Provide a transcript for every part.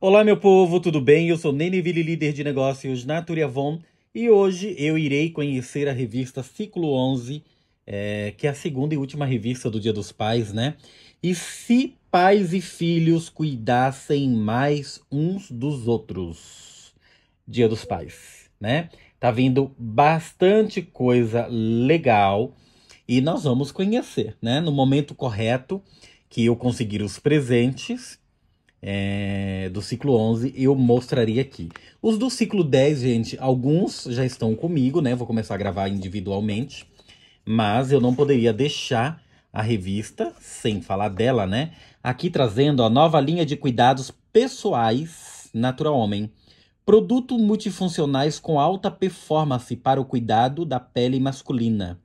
Olá, meu povo, tudo bem? Eu sou Nene Ville, líder de negócios na Turiavon, e hoje eu irei conhecer a revista Ciclo 11, é, que é a segunda e última revista do Dia dos Pais, né? E se pais e filhos cuidassem mais uns dos outros? Dia dos Pais, né? Tá vindo bastante coisa legal e nós vamos conhecer, né? No momento correto que eu conseguir os presentes é, do ciclo 11 eu mostraria aqui. Os do ciclo 10, gente, alguns já estão comigo, né? Vou começar a gravar individualmente, mas eu não poderia deixar a revista sem falar dela, né? Aqui trazendo a nova linha de cuidados pessoais Natural Homem. Produto multifuncionais com alta performance para o cuidado da pele masculina.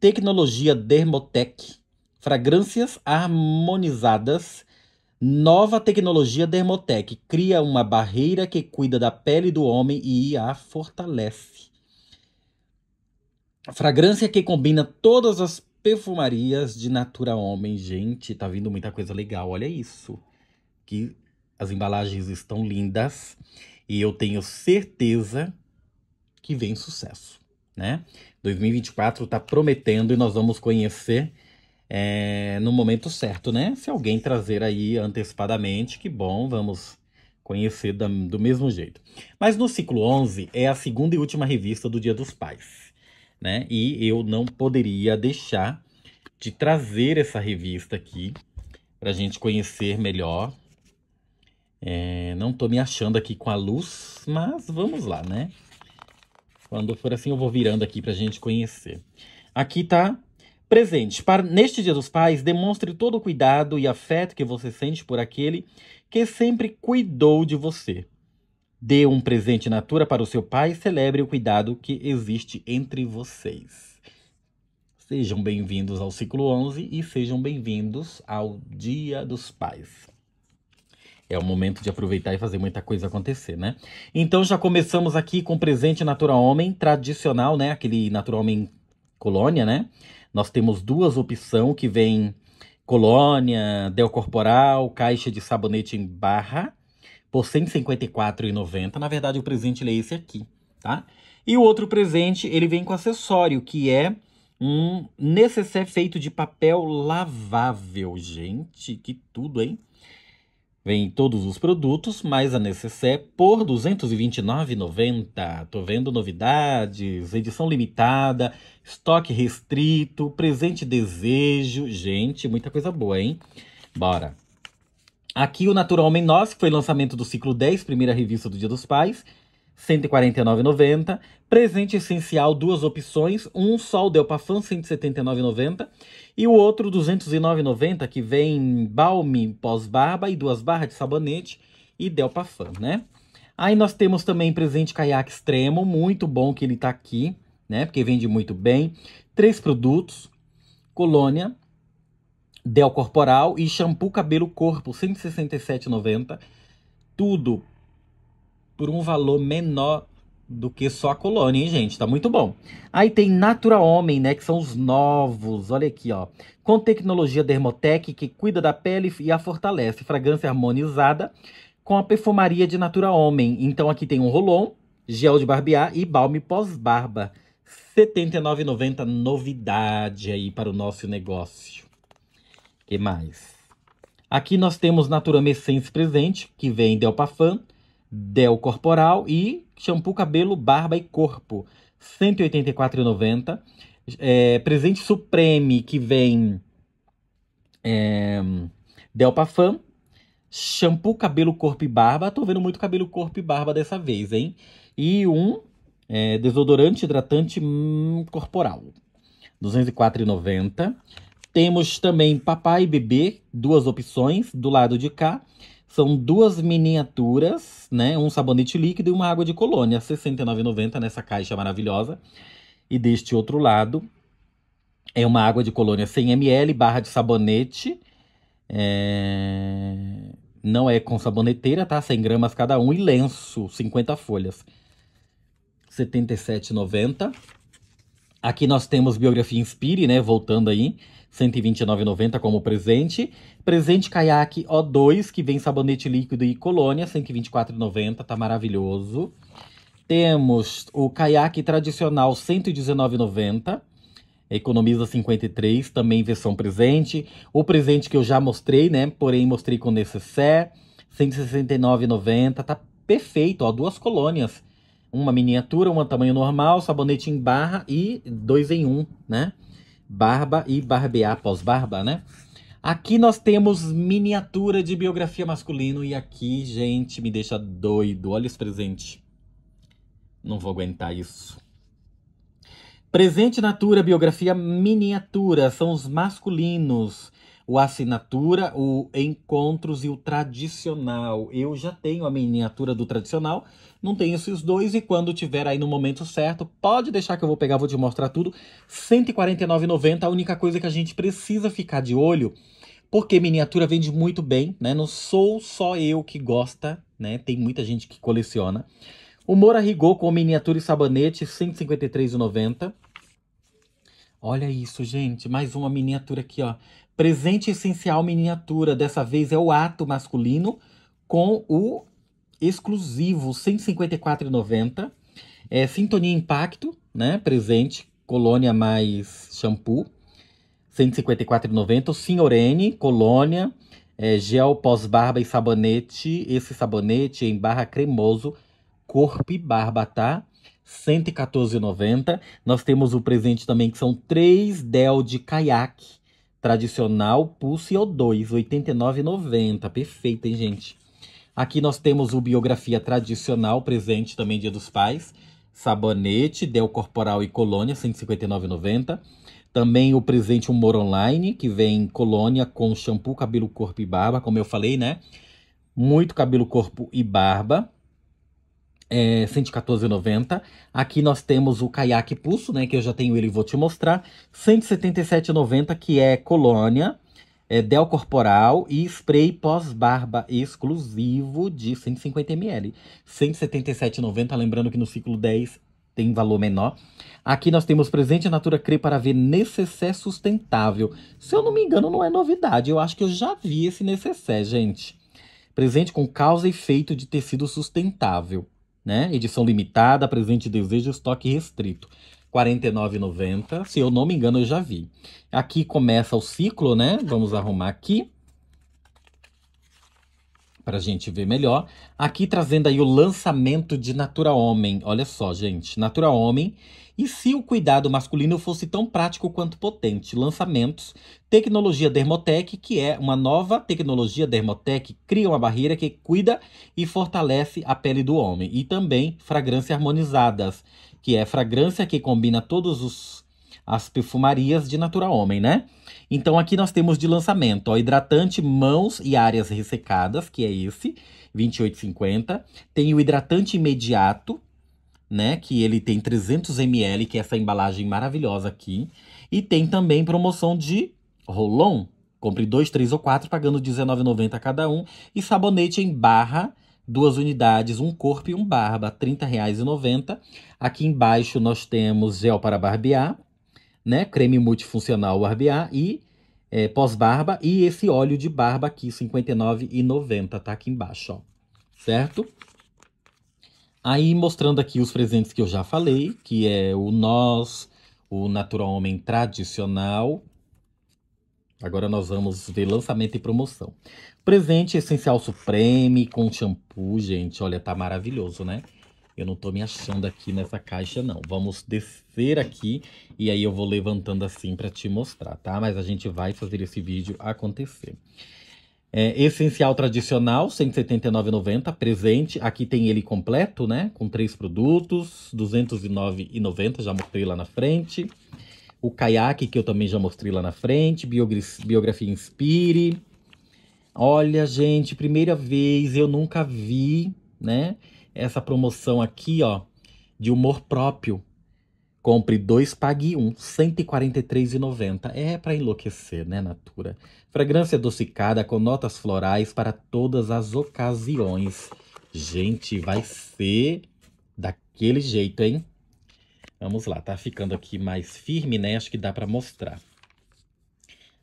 Tecnologia Dermotec. Fragrâncias harmonizadas Nova tecnologia Dermotec cria uma barreira que cuida da pele do homem e a fortalece. Fragrância que combina todas as perfumarias de natura homem. Gente, tá vindo muita coisa legal. Olha isso. Que as embalagens estão lindas e eu tenho certeza que vem sucesso, né? 2024 tá prometendo e nós vamos conhecer é, no momento certo, né? Se alguém trazer aí antecipadamente, que bom, vamos conhecer da, do mesmo jeito. Mas no ciclo 11 é a segunda e última revista do Dia dos Pais, né? E eu não poderia deixar de trazer essa revista aqui para a gente conhecer melhor. É, não estou me achando aqui com a luz, mas vamos lá, né? Quando for assim, eu vou virando aqui para gente conhecer. Aqui tá Presente. Para, neste Dia dos Pais, demonstre todo o cuidado e afeto que você sente por aquele que sempre cuidou de você. Dê um presente natura para o seu pai e celebre o cuidado que existe entre vocês. Sejam bem-vindos ao ciclo 11 e sejam bem-vindos ao Dia dos Pais. É o momento de aproveitar e fazer muita coisa acontecer, né? Então já começamos aqui com o presente Natura Homem tradicional, né? Aquele Natura Homem colônia, né? Nós temos duas opções que vem colônia, del corporal, caixa de sabonete em barra por R$ 154,90. Na verdade, o presente é esse aqui, tá? E o outro presente, ele vem com acessório, que é um necessaire feito de papel lavável. Gente, que tudo, hein? Vem todos os produtos, mais a necessaire por R$ 229,90. Tô vendo novidades, edição limitada, estoque restrito, presente desejo. Gente, muita coisa boa, hein? Bora! Aqui o Natural Homem nosso que foi lançamento do ciclo 10, primeira revista do Dia dos Pais. 149,90. Presente essencial, duas opções. Um Sol Delpafan, 179,90. E o outro, 209,90, que vem balme pós-barba e duas barras de sabonete e Delpafan, né? Aí nós temos também presente caiaque extremo, muito bom que ele tá aqui, né? Porque vende muito bem. Três produtos, colônia, Del Corporal e shampoo cabelo corpo, 167,90. Tudo por um valor menor do que só a colônia, hein, gente? Tá muito bom. Aí tem Natura Homem, né? Que são os novos. Olha aqui, ó. Com tecnologia Dermotec, que cuida da pele e a fortalece. Fragrância harmonizada com a perfumaria de Natura Homem. Então aqui tem um rolon, gel de barbear e balme pós-barba. R$ 79,90. Novidade aí para o nosso negócio. que mais? Aqui nós temos Natura Messence Presente, que vem Delpafan. Del Corporal e shampoo cabelo, barba e corpo, R$ 184,90. É, presente Supreme, que vem é, Del Pafam, shampoo cabelo, corpo e barba. Tô vendo muito cabelo, corpo e barba dessa vez, hein? E um é, desodorante hidratante hum, corporal, R$ 204,90. Temos também papai e bebê, duas opções do lado de cá. São duas miniaturas, né? Um sabonete líquido e uma água de colônia. R$ 69,90 nessa caixa maravilhosa. E deste outro lado, é uma água de colônia 100ml, barra de sabonete. É... Não é com saboneteira, tá? 100 gramas cada um. E lenço, 50 folhas. R$ 77,90. Aqui nós temos biografia Inspire, né? Voltando aí. 129,90 como presente. Presente caiaque O2, que vem sabonete líquido e colônia, 124,90, tá maravilhoso. Temos o caiaque tradicional, 119,90. Economiza 53, também versão presente. O presente que eu já mostrei, né? Porém, mostrei com necessaire, 169,90. Tá perfeito, ó, duas colônias. Uma miniatura, uma tamanho normal, sabonete em barra e dois em um, né? barba e barbear pós-barba, né? Aqui nós temos miniatura de biografia masculino e aqui, gente, me deixa doido. Olha esse presente. Não vou aguentar isso. Presente Natura, biografia miniatura, são os masculinos. O assinatura, o encontros e o tradicional. Eu já tenho a miniatura do tradicional não tem esses dois. E quando tiver aí no momento certo, pode deixar que eu vou pegar, vou te mostrar tudo. R$ 149,90. A única coisa que a gente precisa ficar de olho, porque miniatura vende muito bem, né? Não sou só eu que gosta, né? Tem muita gente que coleciona. O Moura Rigor com miniatura e sabonete, R$ 153,90. Olha isso, gente. Mais uma miniatura aqui, ó. Presente essencial miniatura. Dessa vez é o ato masculino com o exclusivo, 154,90. É, Sintonia Impacto, né? Presente, colônia mais shampoo, 154,90. Senhorene, colônia, é, gel pós-barba e sabonete. Esse sabonete em barra cremoso, corpo e barba, tá? 114,90. Nós temos o presente também que são três Del de caiaque tradicional Pulse O2, 89,90. Perfeito, hein, gente? Aqui nós temos o biografia tradicional, presente também Dia dos Pais. Sabonete, Del Corporal e Colônia, 159,90. Também o presente Humor Online, que vem colônia com shampoo, cabelo, corpo e barba, como eu falei, né? Muito cabelo, corpo e barba. É, 114,90. Aqui nós temos o caiaque pulso, né? Que eu já tenho ele e vou te mostrar. 177,90, que é colônia é, Del Corporal e spray pós-barba exclusivo de 150ml. R$ 177,90, lembrando que no ciclo 10 tem valor menor. Aqui nós temos presente Natura Crê para ver necessé sustentável. Se eu não me engano, não é novidade. Eu acho que eu já vi esse necessé, gente. Presente com causa e efeito de tecido sustentável, né? Edição limitada, presente desejo, estoque restrito. 49,90. Se eu não me engano, eu já vi. Aqui começa o ciclo, né? Vamos arrumar aqui. Pra gente ver melhor. Aqui trazendo aí o lançamento de Natura Homem. Olha só, gente. Natura Homem. E se o cuidado masculino fosse tão prático quanto potente? Lançamentos. Tecnologia Dermotec, que é uma nova tecnologia Dermotec, cria uma barreira que cuida e fortalece a pele do homem. E também fragrâncias harmonizadas que é fragrância que combina todos os as perfumarias de Natura Homem, né? Então aqui nós temos de lançamento, ó, hidratante mãos e áreas ressecadas, que é esse, 28,50. Tem o hidratante imediato, né, que ele tem 300 ml, que é essa embalagem maravilhosa aqui. E tem também promoção de rolon, compre dois, três ou quatro, pagando R$19,90 cada um. E sabonete em barra duas unidades, um corpo e um barba, R$ 30,90. Aqui embaixo nós temos gel para barbear, né? Creme multifuncional barbear e é, pós-barba e esse óleo de barba aqui, R$ 59,90, tá aqui embaixo, ó. Certo? Aí mostrando aqui os presentes que eu já falei, que é o nós, o Natural Homem tradicional. Agora nós vamos ver lançamento e promoção. Presente essencial supreme com shampoo, gente. Olha, tá maravilhoso, né? Eu não tô me achando aqui nessa caixa, não. Vamos descer aqui e aí eu vou levantando assim para te mostrar, tá? Mas a gente vai fazer esse vídeo acontecer. É, essencial tradicional, R$ 179,90, presente. Aqui tem ele completo, né? Com três produtos, R$ 209,90, já mostrei lá na frente. O caiaque, que eu também já mostrei lá na frente. Biografia Inspire. Olha, gente, primeira vez, eu nunca vi, né? Essa promoção aqui, ó, de humor próprio. Compre dois, pague um, R$ 143,90. É para enlouquecer, né, Natura? Fragrância adocicada com notas florais para todas as ocasiões. Gente, vai ser daquele jeito, hein? Vamos lá, tá ficando aqui mais firme, né? Acho que dá para mostrar.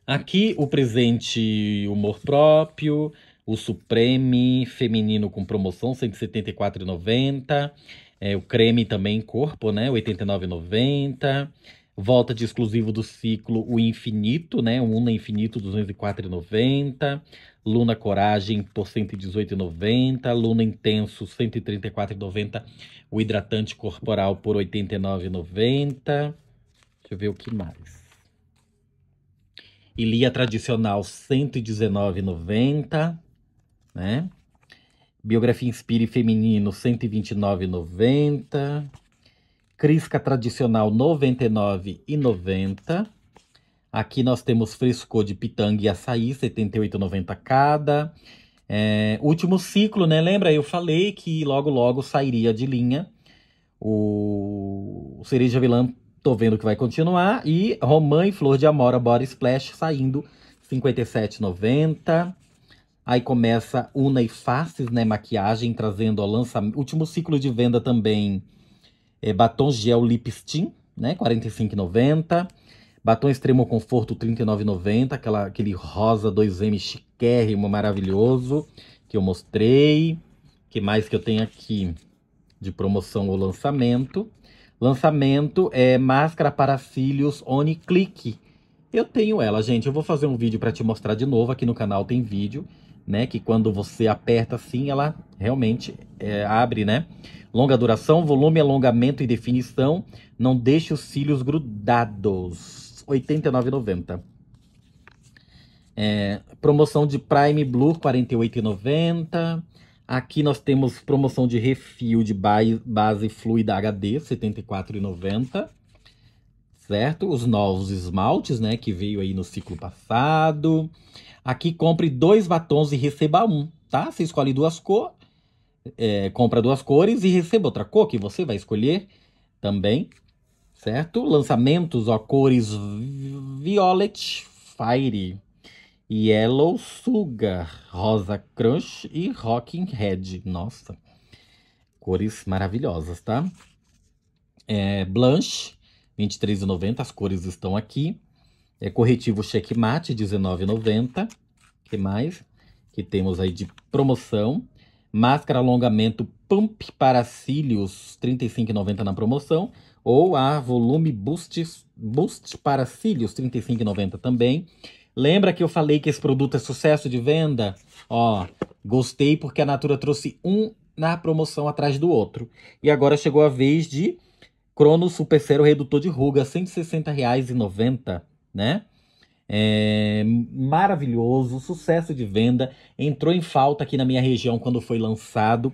Aqui o presente humor próprio, o Supreme feminino com promoção 174,90, é, o creme também corpo, né, 89,90. Volta de exclusivo do ciclo O Infinito, né? O Una é Infinito 204,90. Luna Coragem por 118,90. Luna Intenso 134,90. O hidratante corporal por 89,90. Deixa eu ver o que mais e lia tradicional 119,90, né? Biografia Inspire Feminino 129,90. Crisca Tradicional 99,90. Aqui nós temos fresco de pitanga e açaí 78,90 cada. É, último ciclo, né? Lembra? Eu falei que logo logo sairia de linha o, o Cereja Vilã Tô vendo que vai continuar. E Romã e Flor de Amora Body Splash saindo 57,90. Aí começa Una e Faces, né? Maquiagem, trazendo o lançamento. Último ciclo de venda também é batom gel lip steam, né? 45,90. Batom extremo conforto 39,90, aquela aquele rosa 2M chiquérrimo maravilhoso que eu mostrei. Que mais que eu tenho aqui de promoção ou lançamento? Lançamento é máscara para cílios Oniclick. Eu tenho ela, gente. Eu vou fazer um vídeo para te mostrar de novo. Aqui no canal tem vídeo, né? Que quando você aperta assim, ela realmente é, abre, né? Longa duração, volume, alongamento e definição. Não deixe os cílios grudados. R$ 89,90. É, promoção de Prime Blue, R$ 48,90. Aqui nós temos promoção de refil de base fluida HD, R$ 74,90. Certo? Os novos esmaltes, né? Que veio aí no ciclo passado. Aqui compre dois batons e receba um, tá? Você escolhe duas cores, é, compra duas cores e receba outra cor que você vai escolher também, certo? Lançamentos, ó, cores Violet Fire, Yellow Sugar, Rosa Crunch e Rocking Red, Nossa, cores maravilhosas, tá? É, Blanche, R$23,90, as cores estão aqui. É corretivo Checkmate, R$19,90. O que mais? Que temos aí de promoção. Máscara alongamento Pump para cílios, R$35,90 na promoção. Ou a volume Boost, boost para cílios, R$35,90 35,90 também. Lembra que eu falei que esse produto é sucesso de venda? Ó, gostei porque a Natura trouxe um na promoção atrás do outro. E agora chegou a vez de Crono Super Redutor de Ruga, R$ 160,90, né? É, maravilhoso, sucesso de venda. Entrou em falta aqui na minha região quando foi lançado.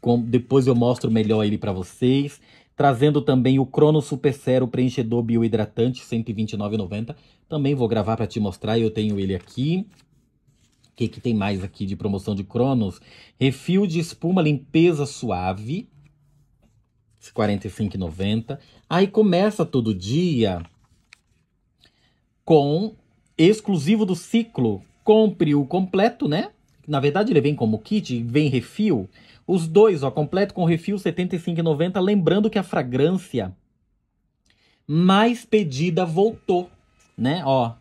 Com, depois eu mostro melhor ele para vocês trazendo também o Crono Super Cero preenchedor biohidratante 129,90. Também vou gravar para te mostrar, eu tenho ele aqui. O que, que tem mais aqui de promoção de Cronos? Refil de espuma limpeza suave, R$ 45,90. Aí começa todo dia com exclusivo do ciclo, compre o completo, né? Na verdade ele vem como kit, vem refil, os dois, ó, completo com refil R$ 75,90. Lembrando que a fragrância mais pedida voltou, né? Ó,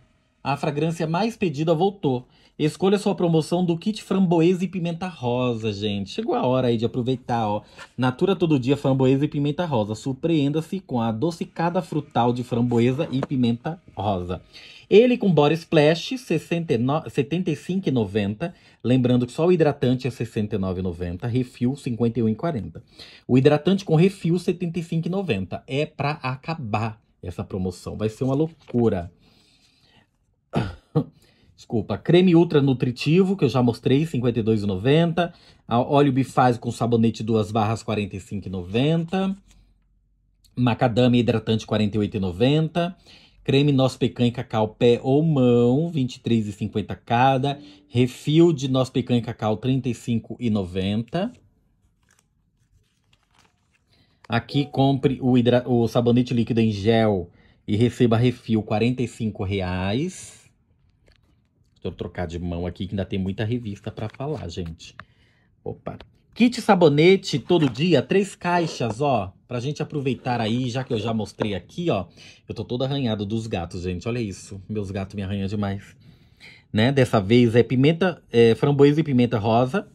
a fragrância mais pedida voltou. Escolha sua promoção do kit framboesa e pimenta rosa, gente. Chegou a hora aí de aproveitar, ó. Natura todo dia framboesa e pimenta rosa. Surpreenda-se com a adocicada frutal de framboesa e pimenta rosa. Ele com Body Splash, 75,90. Lembrando que só o hidratante é 69,90. Refil, 51,40. O hidratante com refil, 75,90. É para acabar essa promoção. Vai ser uma loucura. Desculpa, creme ultra nutritivo, que eu já mostrei, R$ 52,90. Óleo bifase com sabonete duas barras, R$ 45,90. Macadamia hidratante, R$ 48,90. Creme Nós Pecan e Cacau Pé ou Mão, R$ 23,50 cada. Refil de Nós Pecan e Cacau, R$ 35,90. Aqui compre o, hidra... o sabonete líquido em gel e receba refil R$ reais. eu trocar de mão aqui que ainda tem muita revista para falar, gente. Opa. Kit sabonete todo dia, três caixas, ó. Pra gente aproveitar aí, já que eu já mostrei aqui, ó. Eu tô todo arranhado dos gatos, gente. Olha isso. Meus gatos me arranham demais. Né? Dessa vez é pimenta, é, framboesa e pimenta rosa,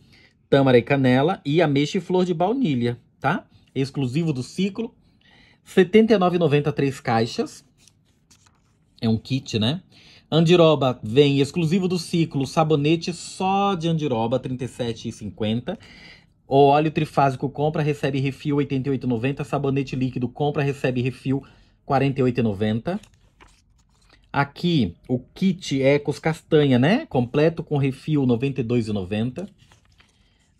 tâmara e canela e ameixa e flor de baunilha, tá? É exclusivo do ciclo. R$ 79,90 três caixas. É um kit, né? Andiroba vem exclusivo do ciclo, sabonete só de andiroba, R$ 37,50. O óleo trifásico compra, recebe refil 88,90. Sabonete líquido compra, recebe refil 48,90. Aqui o kit Ecos é Castanha, né? Completo com refil 92,90.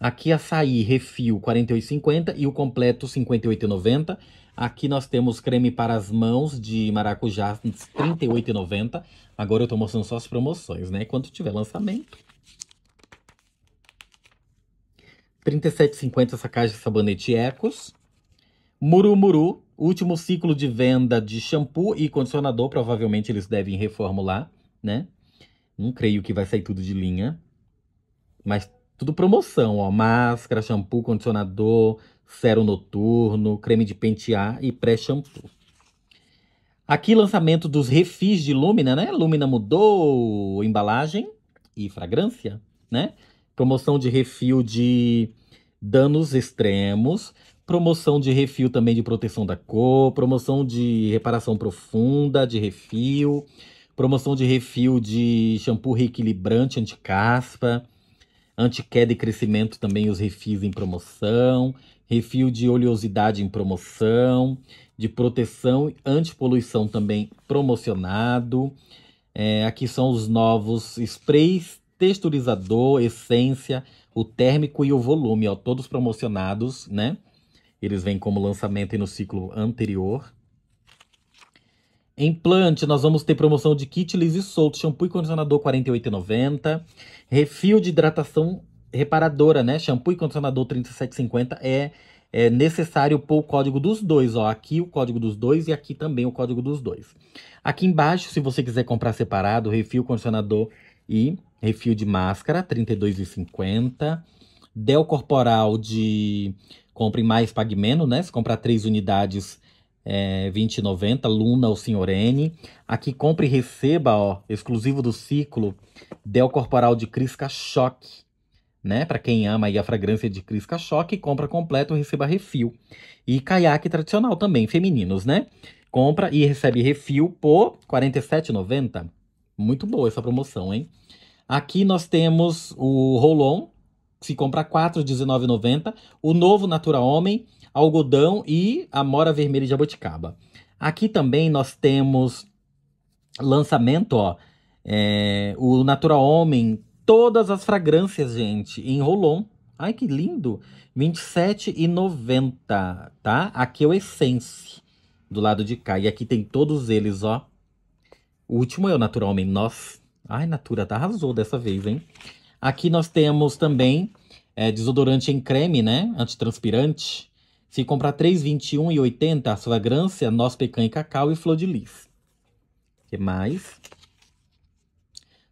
Aqui açaí refil 48,50 e o completo 58,90. Aqui nós temos creme para as mãos de maracujá 38,90. Agora eu tô mostrando só as promoções, né? Quando tiver lançamento. 37,50 essa caixa de sabonete Ecos. Murumuru, último ciclo de venda de shampoo e condicionador. Provavelmente eles devem reformular, né? Não creio que vai sair tudo de linha. Mas tudo promoção, ó. Máscara, shampoo, condicionador, cero noturno, creme de pentear e pré-shampoo. Aqui, lançamento dos refis de Lumina, né? Lumina mudou embalagem e fragrância, né? promoção de refil de danos extremos, promoção de refil também de proteção da cor, promoção de reparação profunda de refil, promoção de refil de shampoo reequilibrante anti-caspa, anti-queda e crescimento também os refis em promoção, refil de oleosidade em promoção, de proteção e antipoluição também promocionado. É, aqui são os novos sprays texturizador, essência, o térmico e o volume, ó, todos promocionados, né? Eles vêm como lançamento no ciclo anterior. Implante, nós vamos ter promoção de kit liso e solto, shampoo e condicionador R$ 48,90. Refil de hidratação reparadora, né? Shampoo e condicionador R$ 37,50 é, é necessário pôr o código dos dois, ó. Aqui o código dos dois e aqui também o código dos dois. Aqui embaixo, se você quiser comprar separado, refil, condicionador e refil de máscara, R$ 32,50. Del corporal de compre mais, pague menos, né? Se comprar três unidades, é, 20,90. Luna ou n Aqui, compre e receba, ó, exclusivo do ciclo, Del corporal de Crisca Choque. Né? Para quem ama aí a fragrância de Crisca Choque, compra completo, receba refil. E caiaque tradicional também, femininos, né? Compra e recebe refil por R$ 47,90. Muito boa essa promoção, hein? Aqui nós temos o Rolon, se compra 4, R$19,90. O novo Natura Homem, algodão e amora vermelha de jabuticaba. Aqui também nós temos lançamento, ó. É, o Natura Homem, todas as fragrâncias, gente, em Rolon. Ai, que lindo! R$27,90, tá? Aqui é o Essence, do lado de cá. E aqui tem todos eles, ó. O último é o Natura Homem, nossa. Ai, Natura tá arrasou dessa vez, hein? Aqui nós temos também é, desodorante em creme, né? Antitranspirante. Se comprar 3, 21 e 80, a fragrância, noz, pecan e cacau e flor de lis. O que mais?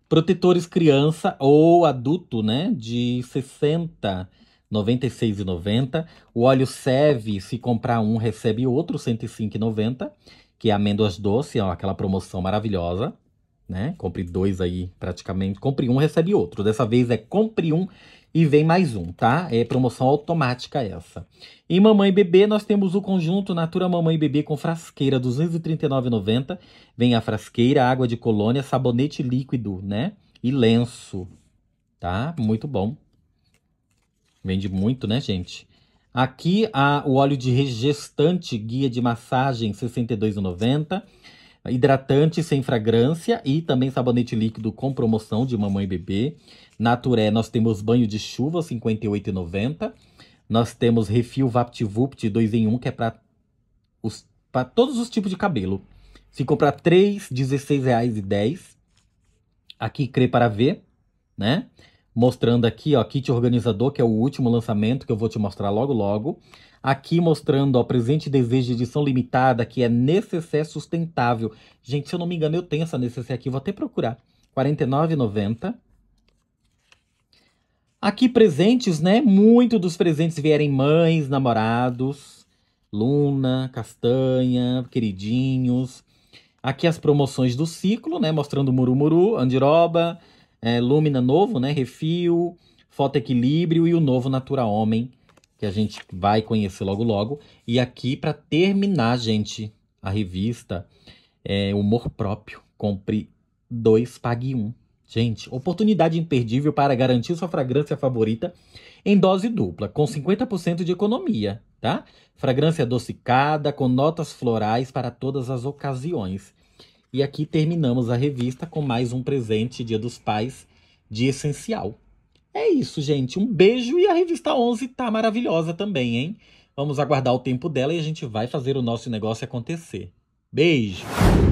Protetores criança ou adulto, né? De 60, 96 e 90. O óleo Seve, se comprar um, recebe outro, 105 e 90. Que é amêndoas doce, ó, aquela promoção maravilhosa né? Compre dois aí, praticamente. Compre um, recebe outro. Dessa vez é compre um e vem mais um, tá? É promoção automática essa. Em Mamãe e Bebê, nós temos o conjunto Natura Mamãe e Bebê com frasqueira, R$ 239,90. Vem a frasqueira, água de colônia, sabonete líquido, né? E lenço, tá? Muito bom. Vende muito, né, gente? Aqui a, o óleo de regestante, guia de massagem, R$ 62,90 hidratante sem fragrância e também sabonete líquido com promoção de mamãe e bebê. Naturé, nós temos banho de chuva, R$ 58,90. Nós temos refil VaptVupt 2 em 1, que é para todos os tipos de cabelo. Se comprar 3, R$ 16,10. Aqui, crê para ver, né? mostrando aqui, ó, kit organizador, que é o último lançamento que eu vou te mostrar logo logo. Aqui mostrando, ó, presente desejo de edição limitada, que é necessaire sustentável. Gente, se eu não me engano, eu tenho essa necessaire aqui, vou até procurar. R$ 49,90. Aqui presentes, né? Muito dos presentes vierem mães, namorados, Luna, Castanha, queridinhos. Aqui as promoções do ciclo, né? Mostrando Murumuru, Andiroba, é, Lumina novo, né? Refil, Foto Equilíbrio e o novo Natura Homem, que a gente vai conhecer logo logo. E aqui, para terminar, gente, a revista é Humor Próprio. Compre dois, pague um. Gente, oportunidade imperdível para garantir sua fragrância favorita em dose dupla, com 50% de economia, tá? Fragrância adocicada, com notas florais para todas as ocasiões. E aqui terminamos a revista com mais um presente Dia dos Pais de essencial. É isso, gente. Um beijo e a revista 11 tá maravilhosa também, hein? Vamos aguardar o tempo dela e a gente vai fazer o nosso negócio acontecer. Beijo!